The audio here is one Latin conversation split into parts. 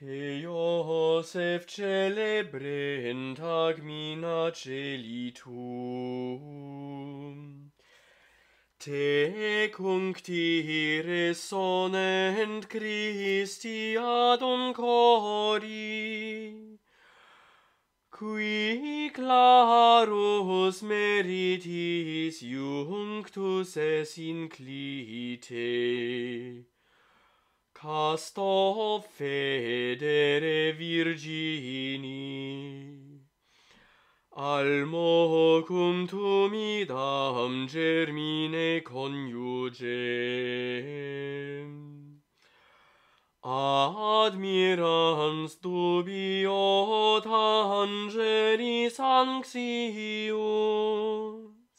Te Iosef celebre in tag mina celitum. Te cuncti resonent Christi adum cori. Qui clarus meritis iunctus es inclite casto federe virgini almo cum tum germine coniuge admirans dubio tangeri sanctius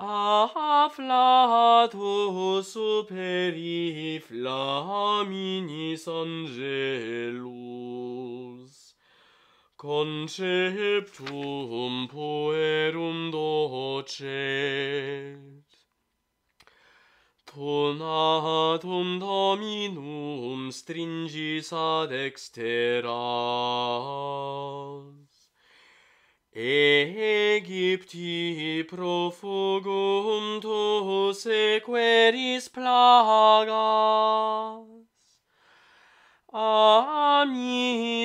aflatus superi flaminis angelus conceptum puerum docet tonatum dominum stringis ad exteras Egypti profugum tu sequeris plagam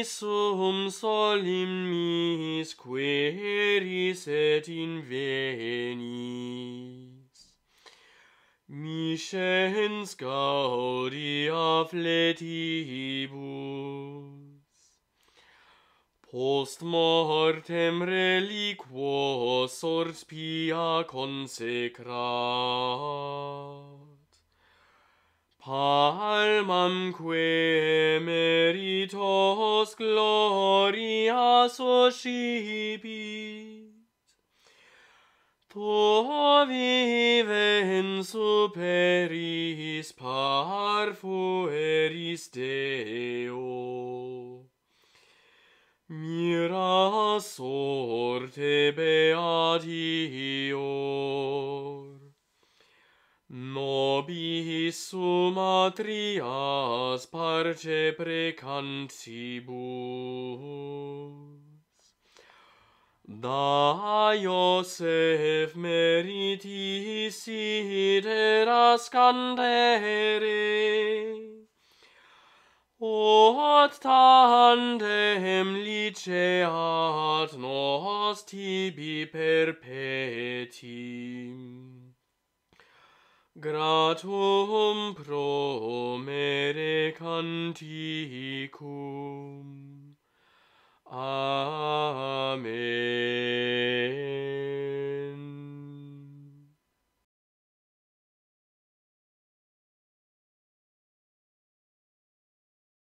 sum solim mis queris et in venis. Mishens gaudia fletibus. Post mortem reliquo sors pia consecrat. Palmam que gloria suscipit Tu vivens superis parfueris Deo. Mira sorte beatior. Nobis suma patrias parce precantibus. Da Iosef meritis idera scandere, Ot tandem liceat nos tibi perpetim gratum pro mere cantico